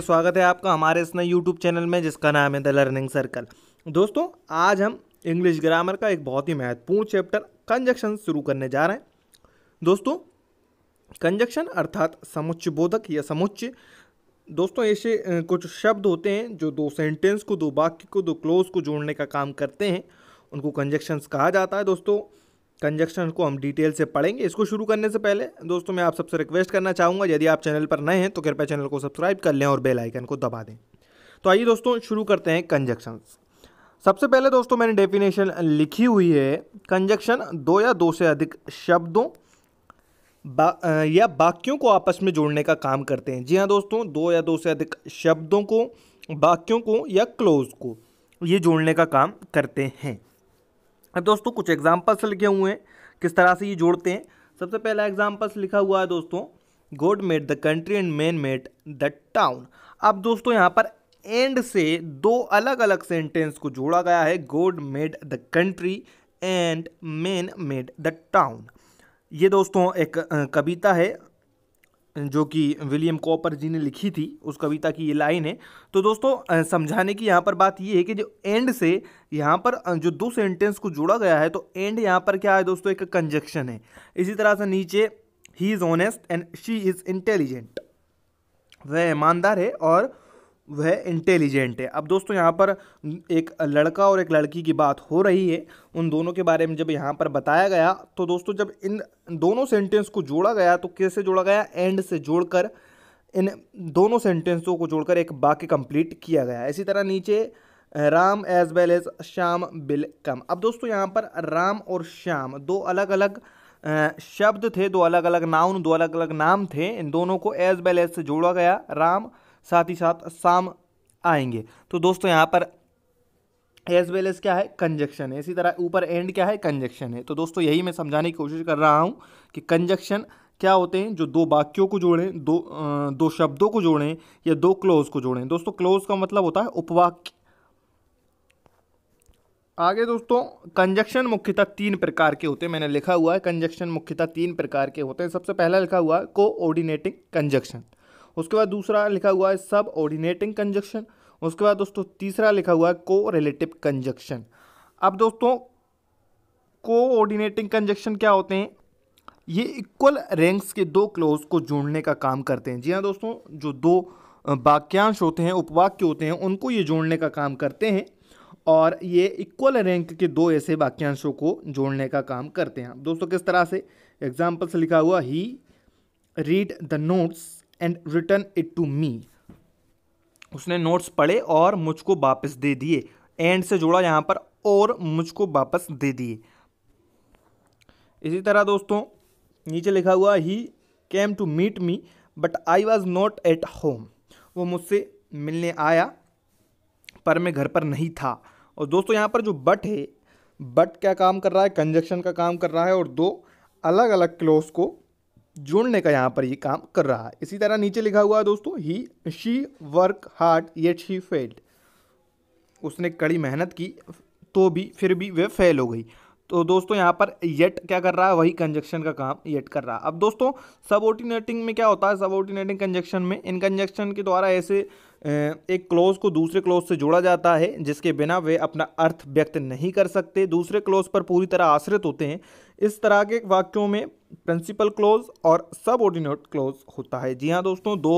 से स्वागत है आपका हमारे इस नए यूट्यूब चैनल में जिसका नाम है द लर्निंग सर्कल दोस्तों आज हम इंग्लिश ग्रामर का एक बहुत ही महत्वपूर्ण चैप्टर कंजक्शन शुरू करने जा रहे हैं दोस्तों कंजक्शन अर्थात समुच्च बोधक या समुच्च दोस्तों ऐसे कुछ शब्द होते हैं जो दो सेंटेंस को दो वाक्य को दो क्लोज को जोड़ने का काम करते हैं उनको कंजक्शंस कहा जाता है दोस्तों कंजक्शन को हम डिटेल से पढ़ेंगे इसको शुरू करने से पहले दोस्तों मैं आप सबसे रिक्वेस्ट करना चाहूँगा यदि आप चैनल पर नए हैं तो कृपया चैनल को सब्सक्राइब कर लें और बेल आइकन को दबा दें तो आइए दोस्तों शुरू करते हैं कंजक्शंस सबसे पहले दोस्तों मैंने डेफिनेशन लिखी हुई है कंजक्शन दो या दो से अधिक शब्दों बा, या वाक्यों को आपस में जोड़ने का काम करते हैं जी हाँ दोस्तों दो या दो से अधिक शब्दों को वाक्यों को या क्लोज को ये जोड़ने का काम करते हैं अब दोस्तों कुछ एग्जाम्पल्स लिखे हुए हैं किस तरह से ये जोड़ते हैं सबसे पहला एग्जाम्पल्स लिखा हुआ है दोस्तों God made the country and man made the town अब दोस्तों यहाँ पर एंड से दो अलग अलग सेंटेंस को जोड़ा गया है God made the country and man made the town ये दोस्तों एक कविता है जो कि विलियम कॉपर जी ने लिखी थी उस कविता की ये लाइन है तो दोस्तों समझाने की यहाँ पर बात ये है कि जो एंड से यहाँ पर जो दो सेंटेंस को जोड़ा गया है तो एंड यहाँ पर क्या है दोस्तों एक कंजक्शन है इसी तरह से नीचे he is honest and she is intelligent वह ईमानदार है और वह इंटेलिजेंट है अब दोस्तों यहाँ पर एक लड़का और एक लड़की की बात हो रही है उन दोनों के बारे में जब यहाँ पर बताया गया तो दोस्तों जब इन दोनों सेंटेंस को जोड़ा गया तो कैसे जोड़ा गया एंड से जोड़कर इन दोनों सेंटेंसों को जोड़कर एक वाक्य कंप्लीट किया गया इसी तरह नीचे Ram as well as Shyam will come अब दोस्तों यहाँ पर राम और श्याम दो अलग अलग शब्द थे दो अलग अलग नाउन दो अलग अलग नाम थे इन दोनों को एज वेल एज से जोड़ा गया राम साथ ही साथ शाम आएंगे तो दोस्तों यहाँ पर एज वेल एज क्या है कंजक्शन है इसी तरह ऊपर एंड क्या है कंजक्शन है तो दोस्तों यही मैं समझाने की कोशिश कर रहा हूँ कि कंजक्शन क्या होते हैं जो दो वाक्यों को जोड़ें दो आ, दो शब्दों को जोड़ें या दो क्लोज को जोड़ें दोस्तों क्लोज का मतलब होता है उपवाक्य आगे दोस्तों कंजक्शन मुख्यतः तीन प्रकार के होते हैं मैंने लिखा हुआ है कंजक्शन मुख्यतः तीन प्रकार के होते हैं सबसे पहला लिखा हुआ है कोऑर्डिनेटिंग कंजक्शन उसके बाद दूसरा लिखा हुआ है सब ऑर्डिनेटिंग कंजक्शन उसके बाद दोस्तों तीसरा लिखा हुआ है को रिलेटिव कंजक्शन अब दोस्तों को ऑर्डिनेटिंग कंजक्शन क्या होते हैं ये इक्वल रैंक्स के दो क्लोज को जोड़ने का काम करते हैं जी हाँ दोस्तों जो दो वाक्यांश होते हैं उपवाक्य होते हैं उनको ये जोड़ने का काम करते हैं और ये इक्वल रैंक के दो ऐसे वाक्यांशों को जोड़ने का काम करते हैं दोस्तों किस तरह से एग्जाम्पल से लिखा हुआ he read the notes and return it to me उसने नोट्स पढ़े और मुझको वापस दे दिए एंड से जोड़ा यहाँ पर और मुझको वापस दे दिए इसी तरह दोस्तों नीचे लिखा हुआ he came to meet me but I was not at home वो मुझसे मिलने आया पर मैं घर पर नहीं था और दोस्तों यहाँ पर जो बट है बट क्या काम कर रहा है कंजक्शन का काम कर रहा है और दो अलग अलग क्लोज को जोड़ने का यहाँ पर ये काम कर रहा है इसी तरह नीचे लिखा हुआ है दोस्तों he she work hard yet she failed उसने कड़ी मेहनत की तो भी फिर भी वे फेल हो गई तो दोस्तों यहाँ पर येट क्या कर रहा है वही कंजक्शन का काम येट कर रहा है अब दोस्तों सब ऑर्डिनेटिंग में क्या होता है सब ऑर्डिनेटिंग कंजक्शन में इन कंजक्शन के द्वारा ऐसे एक क्लोज को दूसरे क्लोज से जोड़ा जाता है जिसके बिना वे अपना अर्थ व्यक्त नहीं कर सकते दूसरे क्लोज पर पूरी तरह आश्रित होते हैं इस तरह के वाक्यों में प्रिंसिपल क्लोज और सब ऑर्डिनेट क्लोज होता है जी हाँ दोस्तों दो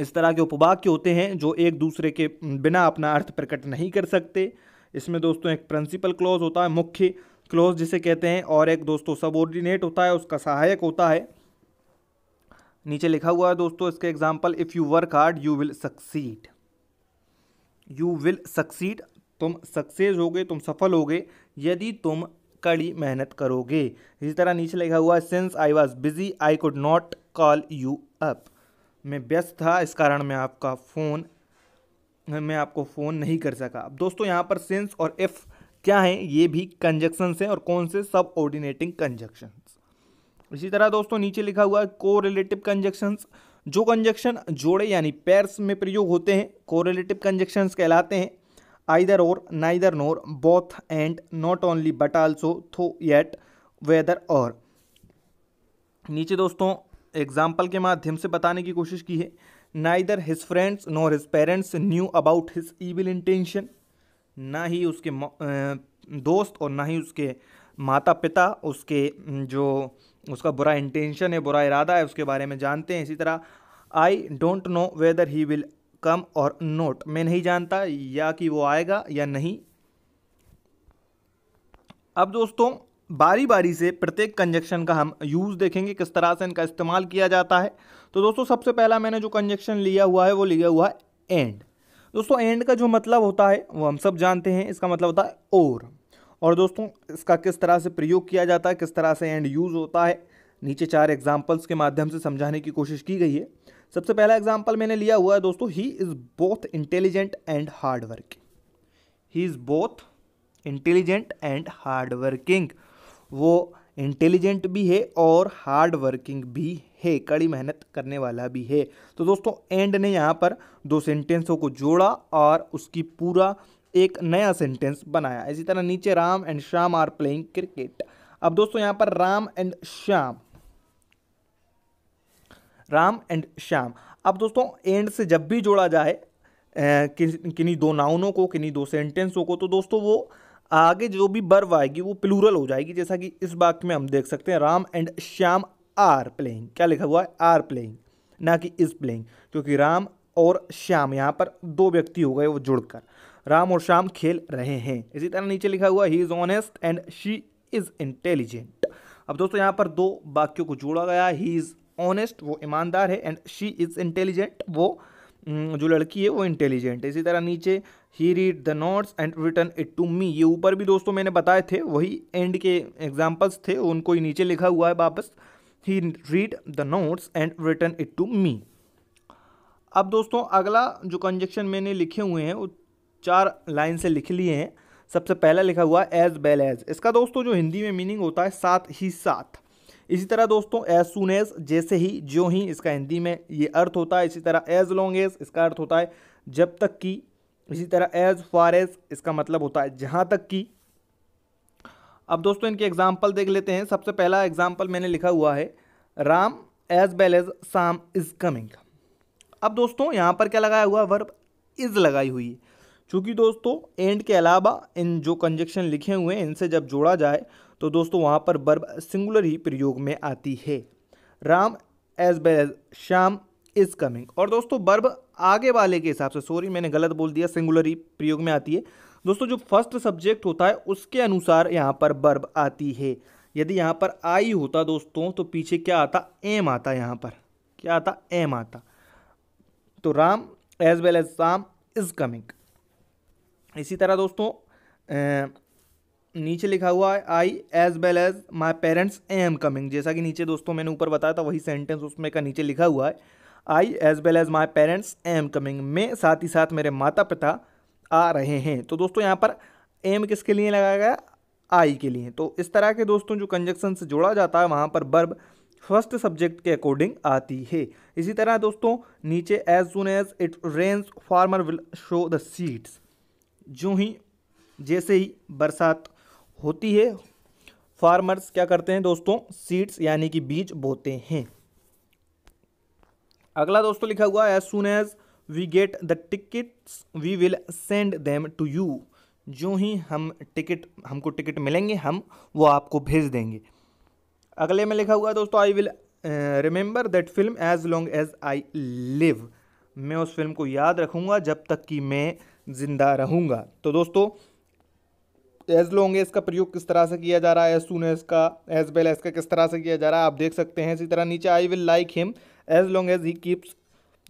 इस तरह के उपवाक्य होते हैं जो एक दूसरे के बिना अपना अर्थ प्रकट नहीं कर सकते इसमें दोस्तों एक प्रिंसिपल क्लोज होता है मुख्य क्लोज जिसे कहते हैं और एक दोस्तों सब ऑर्डिनेट होता है उसका सहायक होता है नीचे लिखा हुआ है दोस्तों इसके example if you work hard you will succeed you will succeed तुम सक्सेस होगे तुम सफल होगे यदि तुम कड़ी मेहनत करोगे इसी तरह नीचे लिखा हुआ since I was busy I could not call you up मैं व्यस्त था इस कारण मैं आपका फ़ोन मैं आपको फ़ोन नहीं कर सका अब दोस्तों यहाँ पर सिंस और इफ़ क्या हैं ये भी कंजक्शंस हैं और कौन से सब ऑर्डिनेटिंग कंजक्शंस इसी तरह दोस्तों नीचे लिखा हुआ है को रिलेटिव कंजक्शंस जो कंजक्शन जोड़े यानी पैर्स में प्रयोग होते हैं को रिलेटिव कंजक्शंस कहलाते हैं either or neither nor both and not only but also though yet whether or नीचे दोस्तों एग्जाम्पल के माध्यम से बताने की कोशिश की है neither his friends nor his parents knew about his evil intention ना ही उसके दोस्त और ना ही उसके माता पिता उसके जो उसका बुरा इंटेंशन है बुरा इरादा है उसके बारे में जानते हैं इसी तरह I don't know whether he will come or not मैं नहीं जानता या कि वो आएगा या नहीं अब दोस्तों बारी बारी से प्रत्येक कंजक्शन का हम यूज़ देखेंगे किस तरह से इनका इस्तेमाल किया जाता है तो दोस्तों सबसे पहला मैंने जो कंजक्शन लिया हुआ है वो लिया हुआ है एंड दोस्तों एंड का जो मतलब होता है वो हम सब जानते हैं इसका मतलब होता है और और दोस्तों इसका किस तरह से प्रयोग किया जाता है किस तरह से एंड यूज़ होता है नीचे चार एग्जाम्पल्स के माध्यम से समझाने की कोशिश की गई है सबसे पहला एग्जाम्पल मैंने लिया हुआ है दोस्तों he is both intelligent and hard working he is both intelligent and hard working वो इंटेलिजेंट भी है और हार्ड वर्किंग भी है कड़ी मेहनत करने वाला भी है तो दोस्तों एंड ने यहाँ पर दो सेंटेंसों को जोड़ा और उसकी पूरा एक नया सेंटेंस बनाया इसी तरह नीचे Ram and Shyam are playing cricket अब दोस्तों यहाँ पर राम एंड श्याम राम एंड श्याम अब दोस्तों एंड से जब भी जोड़ा जाए किन्हीं दो नाउनों को किन्हीं दो सेंटेंसों को तो दोस्तों वो आगे जो भी बर्व आएगी वो प्लूरल हो जाएगी जैसा कि इस वाक्य में हम देख सकते हैं Ram and Shyam are playing क्या लिखा हुआ है आर प्लेइंग ना कि इज प्लेइंग क्योंकि राम और श्याम यहाँ पर दो व्यक्ति हो गए वो जुड़कर राम और श्याम खेल रहे हैं इसी तरह नीचे लिखा हुआ he is honest and she is intelligent अब दोस्तों यहाँ पर दो वाक्यों को जोड़ा गया ही इज़ ऑनेस्ट वो ईमानदार है एंड शी इज़ इंटेलिजेंट वो जो लड़की है वो इंटेलिजेंट है इसी तरह नीचे he read the notes and return it to me ये ऊपर भी दोस्तों मैंने बताए थे वही एंड के एग्जाम्पल्स थे उनको ही नीचे लिखा हुआ है वापस he read the notes and return it to me अब दोस्तों अगला जो कंजक्शन मैंने लिखे हुए हैं वो चार लाइन से लिख लिए हैं सबसे पहला लिखा हुआ है एज वेल एज इसका दोस्तों जो हिंदी में मीनिंग होता है साथ ही साथ इसी तरह दोस्तों एज सुन एज जैसे ही ज्यों ही इसका हिंदी में ये अर्थ होता है इसी तरह एज लॉन्ग एज इसका अर्थ होता है जब तक कि इसी तरह एज फार एज इसका मतलब होता है जहाँ तक कि अब दोस्तों इनके एग्जाम्पल देख लेते हैं सबसे पहला एग्जाम्पल मैंने लिखा हुआ है Ram as well as Shyam is coming अब दोस्तों यहाँ पर क्या लगाया हुआ वर्ब इज लगाई हुई है चूँकि दोस्तों एंड के अलावा इन जो कंजेक्शन लिखे हुए हैं इनसे जब जोड़ा जाए तो दोस्तों वहाँ पर बर्ब सिंगुलर ही प्रयोग में आती है Ram as well as Shyam is coming और दोस्तों बर्ब आगे वाले के हिसाब से सॉरी मैंने गलत बोल दिया सिंगुलर ही प्रयोग में आती है दोस्तों जो फर्स्ट सब्जेक्ट होता है उसके अनुसार यहाँ पर बर्ब आती है यदि यहाँ पर आई होता दोस्तों तो पीछे क्या आता एम आता यहाँ पर क्या आता एम आता तो Ram as well as Shyam is coming इसी तरह दोस्तों नीचे लिखा हुआ है I as well as my parents I am coming जैसा कि नीचे दोस्तों मैंने ऊपर बताया था वही सेंटेंस उसमें का नीचे लिखा हुआ है I as well as my parents I am coming मैं साथ ही साथ मेरे माता पिता आ रहे हैं तो दोस्तों यहाँ पर एम किसके लिए लगाया गया आई के लिए तो इस तरह के दोस्तों जो कंजक्शन से जोड़ा जाता है वहाँ पर बर्ब फर्स्ट सब्जेक्ट के अकॉर्डिंग आती है इसी तरह दोस्तों नीचे as soon as it rains farmer will sow the seeds जो ही जैसे ही बरसात होती है फार्मर्स क्या करते हैं दोस्तों सीड्स यानी कि बीज बोते हैं अगला दोस्तों लिखा हुआ as soon as we get the tickets we will send them to you जो ही हम टिकट हमको टिकट मिलेंगे हम वो आपको भेज देंगे अगले में लिखा हुआ दोस्तों I will remember that film as long as I live मैं उस फिल्म को याद रखूंगा जब तक कि मैं ज़िंदा रहूँगा तो दोस्तों एज लॉन्ग एज का प्रयोग किस तरह से किया जा रहा है एज सुन एज का एज वेल एज का किस तरह से किया जा रहा है आप देख सकते हैं इसी तरह नीचे I will like him as long as he keeps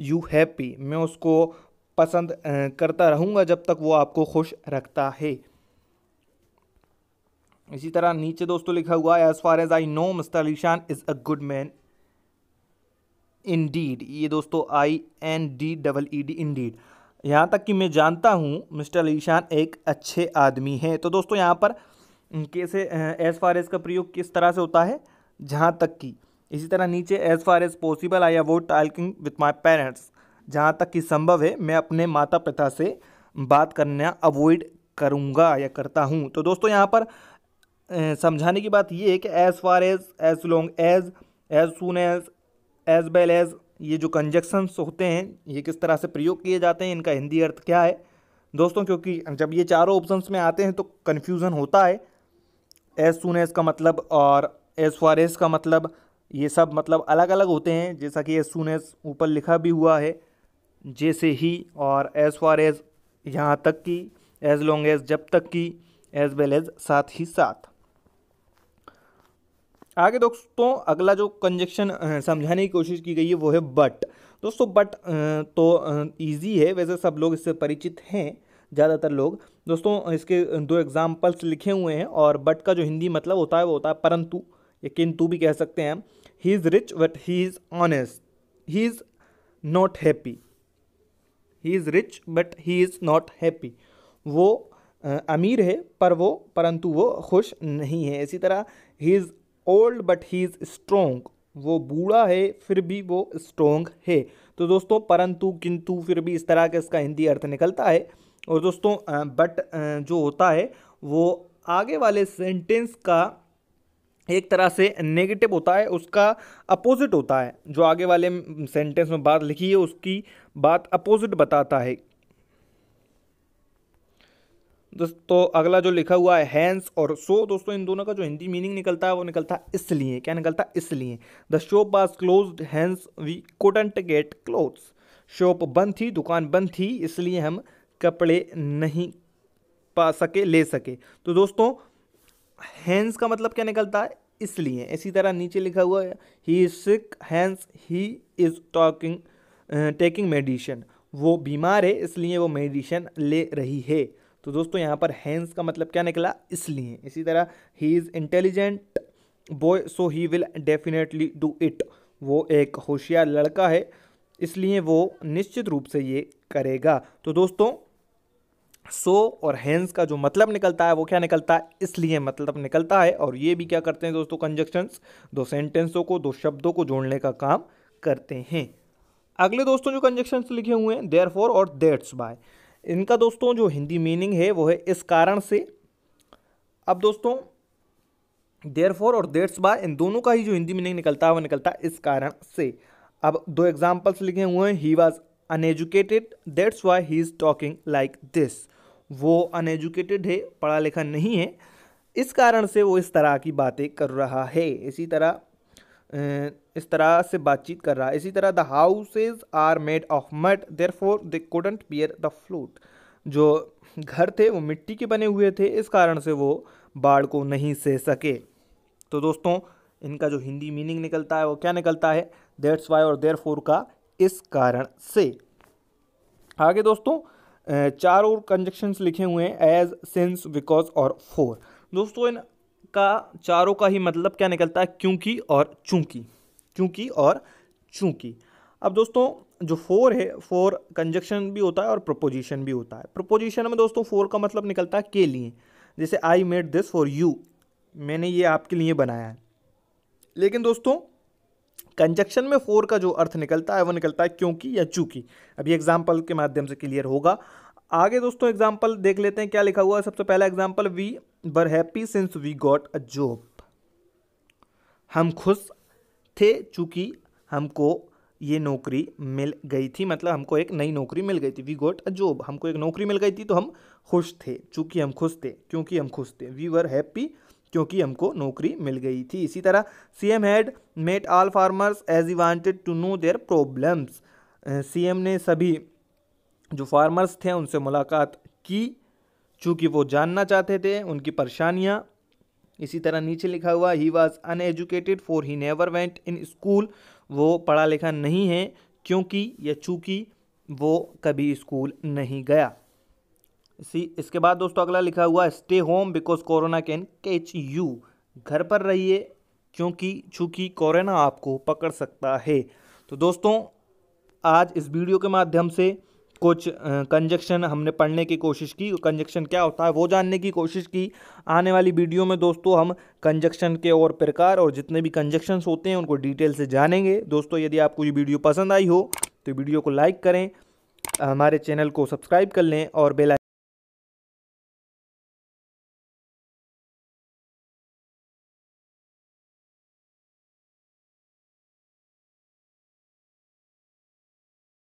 you happy मैं उसको पसंद करता रहूँगा जब तक वो आपको खुश रखता है इसी तरह नीचे दोस्तों लिखा हुआ है as far as I know mister Alishan is a good man indeed ये दोस्तों I N D double E D indeed यहाँ तक कि मैं जानता हूँ मिस्टर ईशान एक अच्छे आदमी हैं तो दोस्तों यहाँ पर कैसे एज फार एज का प्रयोग किस तरह से होता है जहाँ तक कि इसी तरह नीचे as far as possible I वो टॉकिंग विथ माई पेरेंट्स जहाँ तक कि संभव है मैं अपने माता पिता से बात करना अवॉइड करूँगा या करता हूँ तो दोस्तों यहाँ पर समझाने की बात ये है कि as far as as long as as soon as as well as ये जो कंजक्शंस होते हैं ये किस तरह से प्रयोग किए जाते हैं इनका हिंदी अर्थ क्या है दोस्तों क्योंकि जब ये चारों ऑप्शंस में आते हैं तो कन्फ्यूज़न होता है एज सुन एज का मतलब और एज फॉर एज का मतलब ये सब मतलब अलग अलग होते हैं जैसा कि एज सुन एज ऊपर लिखा भी हुआ है जैसे ही और एज फॉर एज यहाँ तक कि एज लॉन्ग एज जब तक कि एज वेल एज साथ ही साथ आगे दोस्तों अगला जो कंजेक्शन समझाने की कोशिश की गई है वो है बट दोस्तों बट तो ईजी है वैसे सब लोग इससे परिचित हैं ज़्यादातर लोग दोस्तों इसके दो एग्जाम्पल्स लिखे हुए हैं और बट का जो हिंदी मतलब होता है वो होता है परंतु या किंतु भी कह सकते हैं he is rich but he is honest he is not happy he is rich but he is not happy वो अमीर है पर वो परंतु वो खुश नहीं है इसी तरह he is old but he is strong वो बूढ़ा है फिर भी वो स्ट्रोंग है तो दोस्तों परंतु किंतु फिर भी इस तरह का इसका हिंदी अर्थ निकलता है और दोस्तों बट जो होता है वो आगे वाले सेंटेंस का एक तरह से नेगेटिव होता है उसका अपोजिट होता है जो आगे वाले सेंटेंस में बात लिखी है उसकी बात अपोजिट बताता है दोस्तों अगला जो लिखा हुआ है हैंस और शो दोस्तों इन दोनों का जो हिंदी मीनिंग निकलता है वो निकलता है इसलिए क्या निकलता है इसलिए the shop was close hence we couldn't get clothes shop बंद थी दुकान बंद थी इसलिए हम कपड़े नहीं पा सके ले सके तो दोस्तों हैंस का मतलब क्या निकलता है इसलिए इसी तरह नीचे लिखा हुआ है he is sick hence he is talking taking medicine वो बीमार है इसलिए वो मेडिसिन ले रही है तो दोस्तों यहाँ पर हैंस का मतलब क्या निकला इसलिए इसी तरह he is intelligent boy so he will definitely do it वो एक होशियार लड़का है इसलिए वो निश्चित रूप से ये करेगा तो दोस्तों सो so और हैंस का जो मतलब निकलता है वो क्या निकलता है इसलिए मतलब निकलता है और ये भी क्या करते हैं दोस्तों कंजक्शंस दो सेंटेंसों को दो शब्दों को जोड़ने का काम करते हैं अगले दोस्तों जो कंजक्शंस लिखे हुए हैं देयर फोर और देट्स बाय इनका दोस्तों जो हिंदी मीनिंग है वो है इस कारण से अब दोस्तों देर फोर और देट्स बार इन दोनों का ही जो हिंदी मीनिंग निकलता है वो निकलता है इस कारण से अब दो एग्जाम्पल्स लिखे हुए हैं he was uneducated that's why he is talking like this वो अनएजुकेटेड है पढ़ा लिखा नहीं है इस कारण से वो इस तरह की बातें कर रहा है इसी तरह इस तरह से बातचीत कर रहा है इसी तरह the houses are made of mud therefore they couldn't bear the flood जो घर थे वो मिट्टी के बने हुए थे इस कारण से वो बाढ़ को नहीं सह सके तो दोस्तों इनका जो हिंदी मीनिंग निकलता है वो क्या निकलता है देट्स वाई और देर फोर का इस कारण से आगे दोस्तों चार और कंजक्शंस लिखे हुए हैं एज सिंस बिकॉज और फोर दोस्तों इन का चारों का ही मतलब क्या निकलता है क्योंकि और चूंकि क्योंकि और चूंकि अब दोस्तों जो फोर है फोर कंजक्शन भी होता है और प्रपोजिशन भी होता है प्रपोजिशन में दोस्तों फोर का मतलब निकलता है के लिए जैसे I made this for you मैंने ये आपके लिए बनाया है लेकिन दोस्तों कंजक्शन में फोर का जो अर्थ निकलता है वो निकलता है क्योंकि या चूंकि अभी एग्जाम्पल के माध्यम से क्लियर होगा आगे दोस्तों एग्जाम्पल देख लेते हैं क्या लिखा हुआ है सबसे पहला example we were happy since we got a job हम खुश थे चूँकि हमको ये नौकरी मिल गई थी मतलब हमको एक नई नौकरी मिल गई थी वी गॉट अ जॉब हमको एक नौकरी मिल गई थी तो हम खुश थे चूँकि हम खुश थे क्योंकि हम खुश थे वी वर हैप्पी क्योंकि हमको नौकरी मिल गई थी इसी तरह C M had met all farmers as he wanted to know their problems C M ने सभी जो फार्मर्स थे उनसे मुलाकात की चूँकि वो जानना चाहते थे उनकी परेशानियाँ इसी तरह नीचे लिखा हुआ he was uneducated for he never went in school वो पढ़ा लिखा नहीं है क्योंकि या चूँकि वो कभी स्कूल नहीं गया इसी इसके बाद दोस्तों अगला लिखा हुआ stay home because corona can catch you घर पर रहिए क्योंकि चूँकि कोरोना आपको पकड़ सकता है तो दोस्तों आज इस वीडियो के माध्यम से कुछ कंजक्शन हमने पढ़ने की कोशिश की कंजक्शन क्या होता है वो जानने की कोशिश की आने वाली वीडियो में दोस्तों हम कंजक्शन के और प्रकार और जितने भी कंजक्शंस होते हैं उनको डिटेल से जानेंगे दोस्तों यदि आपको ये वीडियो पसंद आई हो तो वीडियो को लाइक करें हमारे चैनल को सब्सक्राइब कर लें और बेला